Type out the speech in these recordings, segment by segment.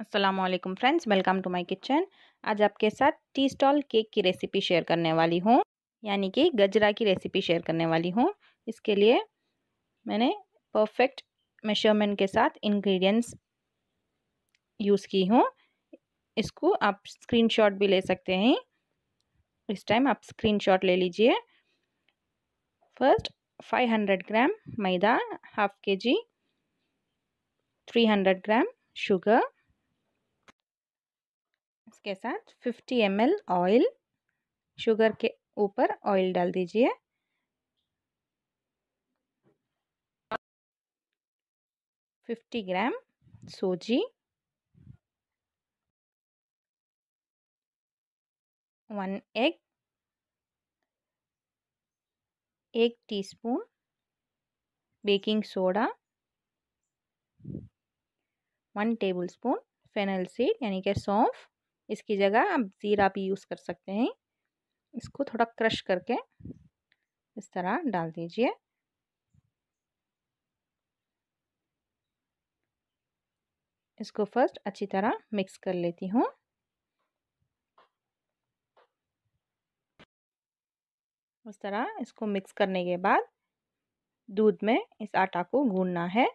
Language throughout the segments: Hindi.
Aslam friends welcome to my kitchen आज आपके साथ टी स्टॉल केक की रेसिपी शेयर करने वाली हूँ यानी कि गजरा की रेसिपी शेयर करने वाली हूँ इसके लिए मैंने परफेक्ट मेजरमेंट के साथ इंग्रेडिएंट्स यूज़ की हूँ इसको आप स्क्रीनशॉट भी ले सकते हैं इस टाइम आप स्क्रीनशॉट ले लीजिए फर्स्ट 500 ग्राम मैदा हाफ के जी 300 ग्राम शुगर के साथ 50 एम ऑयल शुगर के ऊपर ऑयल डाल दीजिए फिफ्टी ग्राम सूजी वन एग एक teaspoon baking soda one tablespoon fennel seed यानी कि सौंफ इसकी जगह आप ज़ीरा भी यूज़ कर सकते हैं इसको थोड़ा क्रश करके इस तरह डाल दीजिए इसको फर्स्ट अच्छी तरह मिक्स कर लेती हूँ उस तरह इसको मिक्स करने के बाद दूध में इस आटा को गूंदना है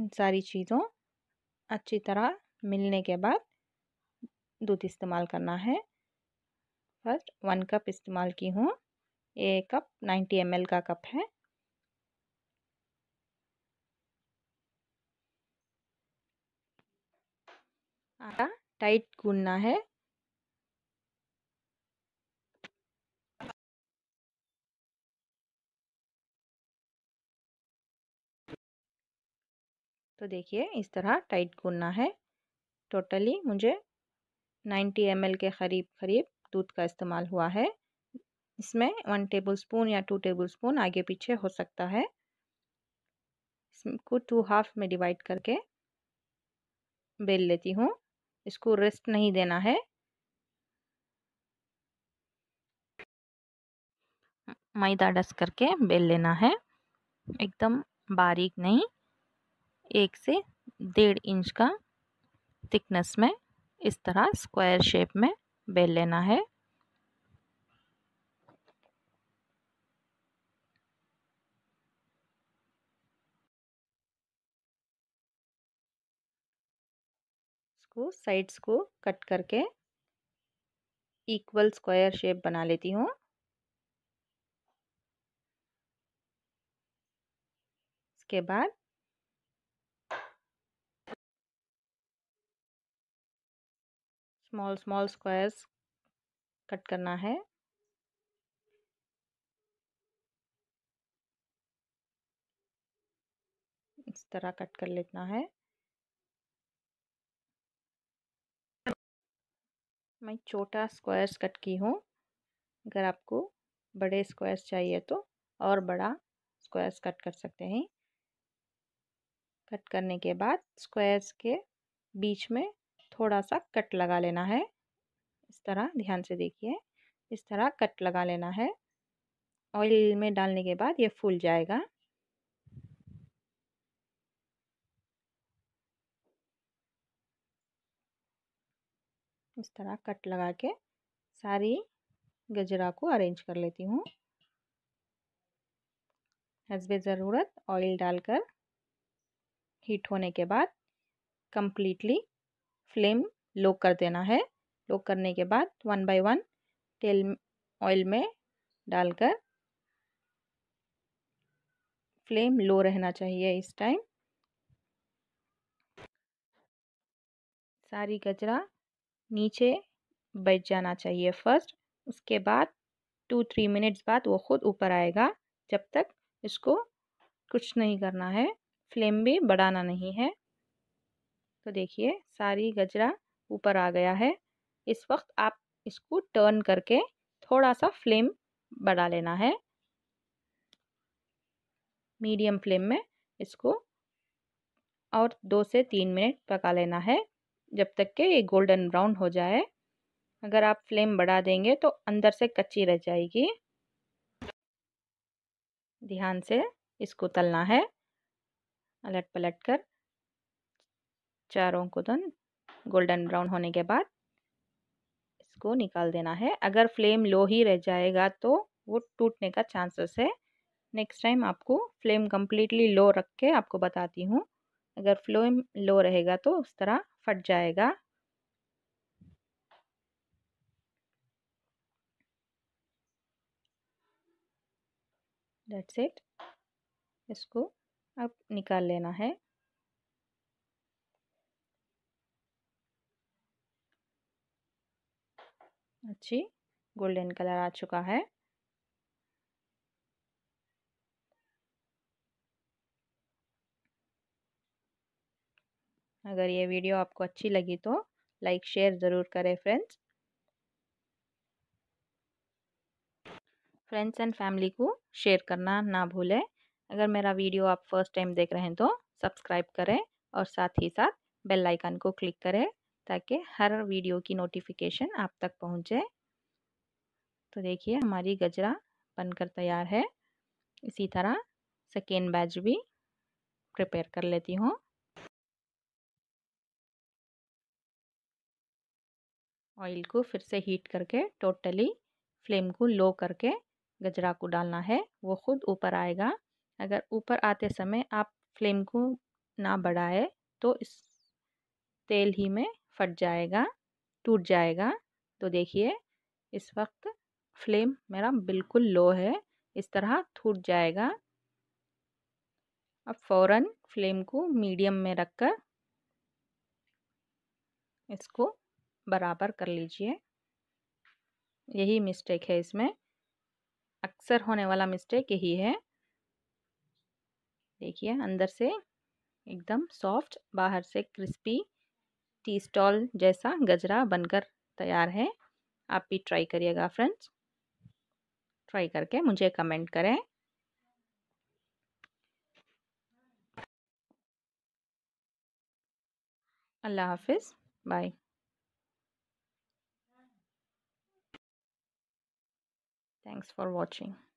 इन सारी चीज़ों अच्छी तरह मिलने के बाद दूध इस्तेमाल करना है फर्स्ट वन कप इस्तेमाल की हूँ ये कप नाइन्टी एम का कप है आटा टाइट गूनना है तो देखिए इस तरह टाइट गुनना है टोटली मुझे 90 एम के करीब करीब दूध का इस्तेमाल हुआ है इसमें वन टेबल स्पून या टू टेबल स्पून आगे पीछे हो सकता है इसको टू हाफ में डिवाइड करके बेल लेती हूँ इसको रेस्ट नहीं देना है मैदा डस करके बेल लेना है एकदम बारीक नहीं एक से डेढ़ इंच का थिकनेस में इस तरह स्क्वायर शेप में बेल लेना है इसको साइड्स को कट करके इक्वल स्क्वायर शेप बना लेती हूँ इसके बाद स्मॉल स्मॉल स्क्वायर्स कट करना है इस तरह कट कर लेना है मैं छोटा स्क्वायर्स कट की हूँ अगर आपको बड़े स्क्वायर्स चाहिए तो और बड़ा स्क्वायर्स कट कर सकते हैं कट करने के बाद स्क्वायर्स के बीच में थोड़ा सा कट लगा लेना है इस तरह ध्यान से देखिए इस तरह कट लगा लेना है ऑयल में डालने के बाद ये फूल जाएगा इस तरह कट लगा के सारी गजरा को अरेंज कर लेती हूँ हजब ज़रूरत ऑयल डालकर हीट होने के बाद कम्प्लीटली फ्लेम लो कर देना है लो करने के बाद वन बाय वन तेल ऑयल में डालकर फ्लेम लो रहना चाहिए इस टाइम सारी कचरा नीचे बैठ जाना चाहिए फर्स्ट उसके बाद टू थ्री मिनट्स बाद वो खुद ऊपर आएगा जब तक इसको कुछ नहीं करना है फ्लेम भी बढ़ाना नहीं है तो देखिए सारी गजरा ऊपर आ गया है इस वक्त आप इसको टर्न करके थोड़ा सा फ्लेम बढ़ा लेना है मीडियम फ्लेम में इसको और दो से तीन मिनट पका लेना है जब तक के ये गोल्डन ब्राउन हो जाए अगर आप फ्लेम बढ़ा देंगे तो अंदर से कच्ची रह जाएगी ध्यान से इसको तलना है अलट पलट कर चारों को दन गोल्डन ब्राउन होने के बाद इसको निकाल देना है अगर फ्लेम लो ही रह जाएगा तो वो टूटने का चांसेस है नेक्स्ट टाइम आपको फ्लेम कम्प्लीटली लो रख के आपको बताती हूँ अगर फ्लेम लो रहेगा तो उस तरह फट जाएगा दैट्स इट इसको अब निकाल लेना है अच्छी गोल्डन कलर आ चुका है अगर ये वीडियो आपको अच्छी लगी तो लाइक शेयर ज़रूर करें फ्रेंड्स फ्रेंड्स एंड फैमिली को शेयर करना ना भूलें अगर मेरा वीडियो आप फर्स्ट टाइम देख रहे हैं तो सब्सक्राइब करें और साथ ही साथ बेल आइकन को क्लिक करें ताकि हर वीडियो की नोटिफिकेशन आप तक पहुंचे तो देखिए हमारी गजरा बनकर तैयार है इसी तरह सेकेंड बैच भी प्रिपेयर कर लेती हूँ ऑयल को फिर से हीट करके टोटली फ्लेम को लो करके गजरा को डालना है वो खुद ऊपर आएगा अगर ऊपर आते समय आप फ्लेम को ना बढ़ाए तो इस तेल ही में फट जाएगा टूट जाएगा तो देखिए इस वक्त फ्लेम मेरा बिल्कुल लो है इस तरह टूट जाएगा अब फौरन फ्लेम को मीडियम में रखकर इसको बराबर कर लीजिए यही मिस्टेक है इसमें अक्सर होने वाला मिस्टेक यही है देखिए अंदर से एकदम सॉफ्ट बाहर से क्रिस्पी टी स्टॉल जैसा गजरा बनकर तैयार है आप भी ट्राई करिएगा फ्रेंड्स ट्राई करके मुझे कमेंट करें अल्लाह हाफिज़ बाय थैंक्स फॉर वॉचिंग